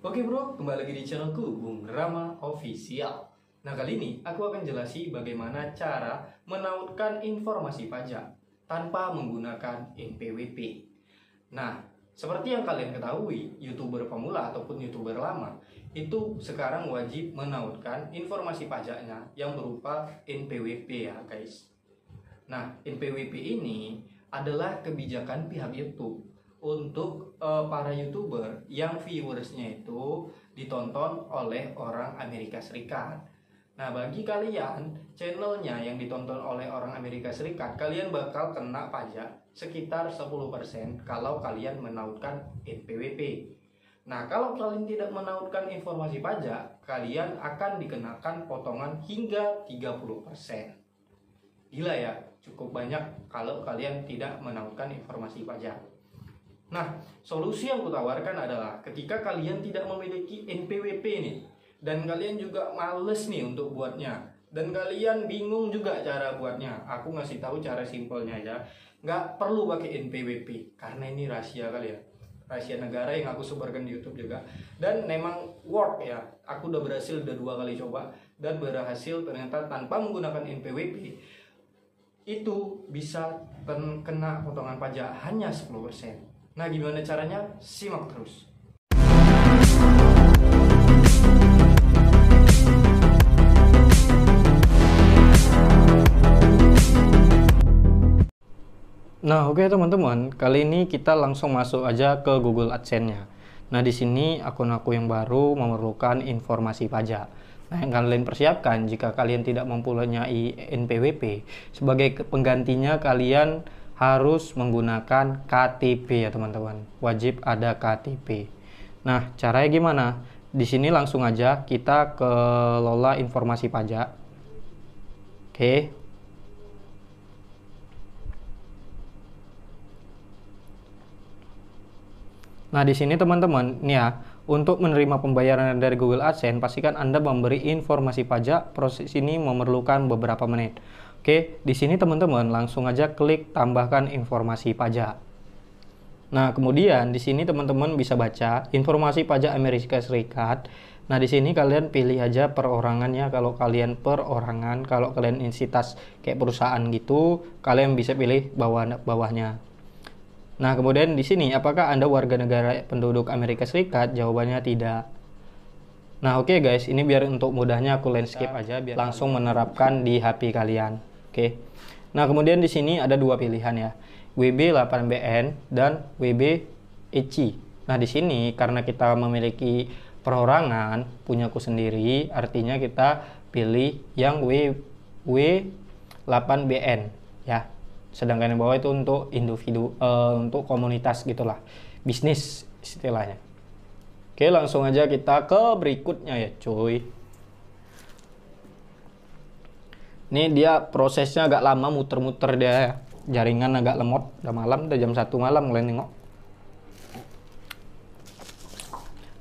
Oke bro, kembali lagi di channelku Bung Rama Official. Nah kali ini aku akan jelasi bagaimana cara menautkan informasi pajak tanpa menggunakan NPWP. Nah, seperti yang kalian ketahui, YouTuber pemula ataupun YouTuber lama itu sekarang wajib menautkan informasi pajaknya yang berupa NPWP ya guys. Nah, NPWP ini adalah kebijakan pihak YouTube untuk uh, para youtuber yang viewersnya itu ditonton oleh orang Amerika Serikat. Nah, bagi kalian, channelnya yang ditonton oleh orang Amerika Serikat, kalian bakal kena pajak sekitar 10% kalau kalian menautkan NPWP. Nah, kalau kalian tidak menautkan informasi pajak, kalian akan dikenakan potongan hingga 30%. Gila ya, cukup banyak kalau kalian tidak menautkan informasi pajak. Nah, solusi yang kutawarkan adalah ketika kalian tidak memiliki NPWP nih, dan kalian juga males nih untuk buatnya, dan kalian bingung juga cara buatnya, aku ngasih tahu cara simpelnya aja. Nggak perlu pakai NPWP, karena ini rahasia kalian. Ya. Rahasia negara yang aku sebarkan di YouTube juga. Dan memang work ya, aku udah berhasil udah dua kali coba, dan berhasil ternyata tanpa menggunakan NPWP itu bisa terkena potongan pajak hanya 10% Nah, gimana caranya? Simak terus. Nah, oke okay, teman-teman, kali ini kita langsung masuk aja ke Google AdSense-nya. Nah, di sini akun aku yang baru memerlukan informasi pajak. Nah, yang kalian persiapkan jika kalian tidak mempunyai NPWP, sebagai penggantinya kalian harus menggunakan KTP ya teman-teman. Wajib ada KTP. Nah, caranya gimana? Di sini langsung aja kita kelola informasi pajak. Oke. Nah, di sini teman-teman, nih ya, untuk menerima pembayaran dari Google AdSense, pastikan Anda memberi informasi pajak. Proses ini memerlukan beberapa menit. Oke, di sini teman-teman langsung aja klik tambahkan informasi pajak. Nah, kemudian di sini teman-teman bisa baca informasi pajak Amerika Serikat. Nah, di sini kalian pilih aja perorangannya kalau kalian perorangan, kalau kalian insitas kayak perusahaan gitu, kalian bisa pilih bawah bawahnya. Nah, kemudian di sini apakah Anda warga negara penduduk Amerika Serikat? Jawabannya tidak. Nah, oke okay guys, ini biar untuk mudahnya aku landscape aja biar langsung menerapkan di HP kalian. Oke. Nah, kemudian di sini ada dua pilihan ya. WB8BN dan WB EC. Nah, di sini karena kita memiliki perorangan punyaku sendiri, artinya kita pilih yang W W8BN ya. Sedangkan yang bawah itu untuk individu uh, untuk komunitas gitulah. Bisnis istilahnya. Oke, langsung aja kita ke berikutnya ya, cuy. Ini dia prosesnya agak lama muter-muter dia Jaringan agak lemot. Udah malam, udah jam satu malam mulai nengok.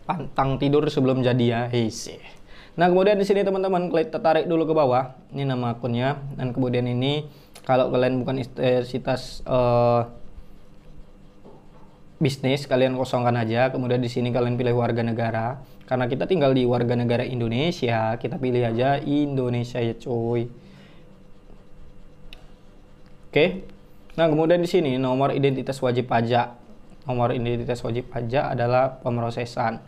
Pantang tidur sebelum jadi ya. hehe Nah, kemudian di sini teman-teman klik tertarik dulu ke bawah. Ini nama akunnya dan kemudian ini kalau kalian bukan universitas uh, bisnis kalian kosongkan aja kemudian di sini kalian pilih warga negara karena kita tinggal di warga negara Indonesia kita pilih aja Indonesia ya cuy Oke. Nah, kemudian di sini nomor identitas wajib pajak. Nomor identitas wajib pajak adalah pemrosesan.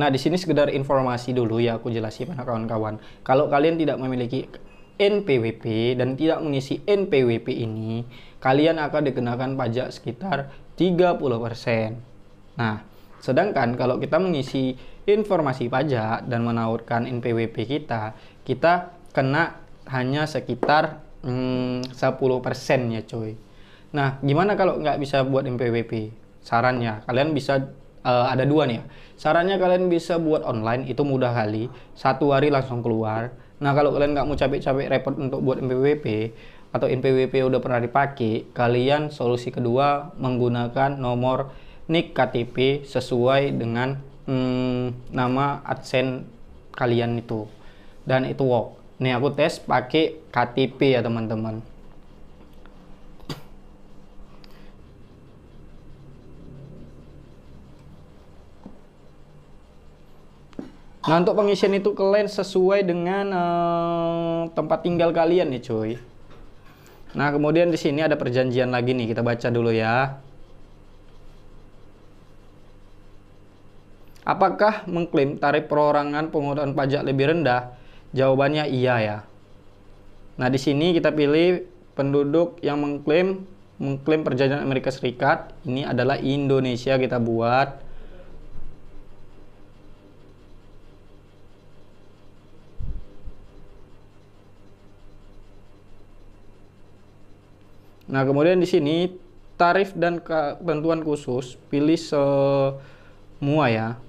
Nah, di sini sekedar informasi dulu ya aku jelasin pada kawan-kawan. Kalau kalian tidak memiliki NPWP dan tidak mengisi NPWP ini, kalian akan dikenakan pajak sekitar 30%. Nah, sedangkan kalau kita mengisi informasi pajak dan menautkan NPWP kita, kita kena hanya sekitar hmm, 10% ya coy. Nah, gimana kalau nggak bisa buat MPWP? Sarannya, kalian bisa uh, ada dua nih ya. Sarannya kalian bisa buat online, itu mudah kali. Satu hari langsung keluar. Nah, kalau kalian nggak mau capek-capek repot untuk buat MPWP, atau MPWP udah pernah dipakai, kalian solusi kedua menggunakan nomor NIK KTP sesuai dengan hmm, nama AdSense kalian itu. Dan itu work. Nih aku tes pakai KTP ya teman-teman. Nah untuk pengisian itu kalian sesuai dengan uh, tempat tinggal kalian nih cuy. Nah kemudian di sini ada perjanjian lagi nih kita baca dulu ya. Apakah mengklaim tarif perorangan pengurangan pajak lebih rendah Jawabannya iya ya. Nah, di sini kita pilih penduduk yang mengklaim mengklaim perjanjian Amerika Serikat ini adalah Indonesia kita buat Nah, kemudian di sini tarif dan ketentuan khusus pilih semua ya.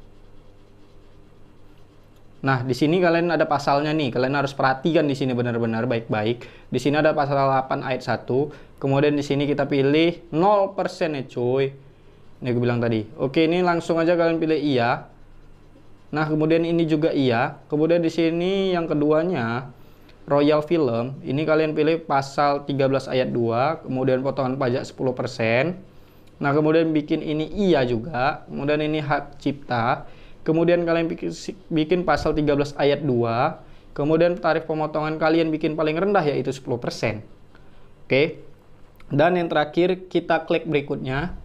Nah, di sini kalian ada pasalnya nih. Kalian harus perhatikan di sini benar-benar baik-baik. Di sini ada pasal 8 ayat 1. Kemudian di sini kita pilih 0% ya cuy. Ini gue bilang tadi. Oke, ini langsung aja kalian pilih iya. Nah, kemudian ini juga iya. Kemudian di sini yang keduanya Royal Film. Ini kalian pilih pasal 13 ayat 2, kemudian potongan pajak 10%. Nah, kemudian bikin ini iya juga. Kemudian ini hak cipta. Kemudian kalian bikin pasal 13 ayat 2. Kemudian tarif pemotongan kalian bikin paling rendah yaitu 10%. Oke. Okay. Dan yang terakhir kita klik berikutnya.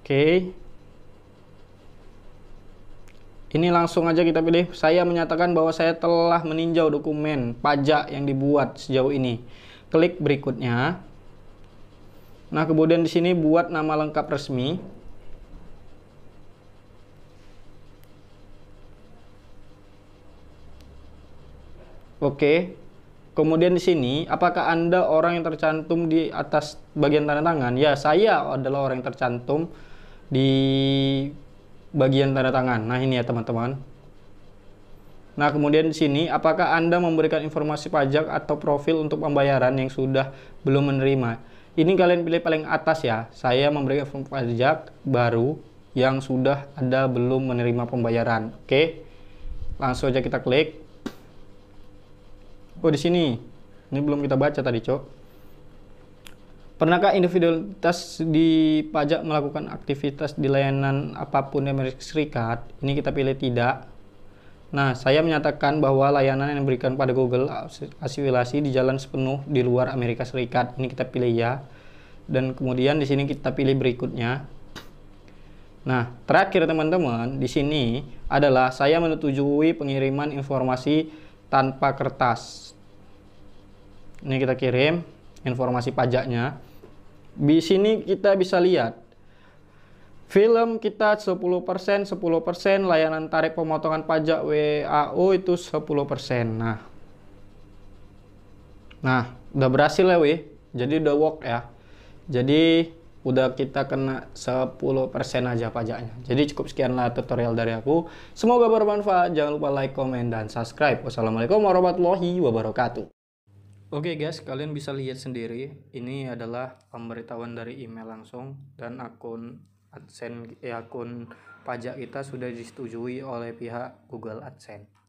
Oke. Okay. Ini langsung aja kita pilih. Saya menyatakan bahwa saya telah meninjau dokumen pajak yang dibuat sejauh ini. Klik berikutnya. Nah, kemudian di sini buat nama lengkap resmi. Oke. Kemudian di sini, apakah Anda orang yang tercantum di atas bagian tanda tangan? Ya, saya adalah orang yang tercantum di bagian tanda tangan. Nah, ini ya teman-teman. Nah, kemudian di sini, apakah Anda memberikan informasi pajak atau profil untuk pembayaran yang sudah belum menerima? Ini kalian pilih paling atas ya. Saya memberikan form pajak baru yang sudah ada belum menerima pembayaran. Oke. Langsung aja kita klik. Oh, di sini. Ini belum kita baca tadi, Cok. Pernahkah individualitas di pajak melakukan aktivitas di layanan apapun di Amerika Serikat? Ini kita pilih tidak Nah, saya menyatakan bahwa layanan yang diberikan pada Google asimilasi di jalan sepenuh di luar Amerika Serikat. Ini kita pilih ya. Dan kemudian di sini kita pilih berikutnya. Nah, terakhir teman-teman, di sini adalah saya menetujui pengiriman informasi tanpa kertas. Ini kita kirim informasi pajaknya. Di sini kita bisa lihat Film kita 10%, 10% layanan tarik pemotongan pajak WAO itu 10%. Nah. Nah, udah berhasil ya, weh. Jadi udah work ya. Jadi udah kita kena 10% aja pajaknya. Jadi cukup sekianlah tutorial dari aku. Semoga bermanfaat. Jangan lupa like, komen, dan subscribe. Wassalamualaikum warahmatullahi wabarakatuh. Oke okay guys, kalian bisa lihat sendiri. Ini adalah pemberitahuan dari email langsung dan akun AdSense eh, akun pajak kita sudah disetujui oleh pihak Google AdSense.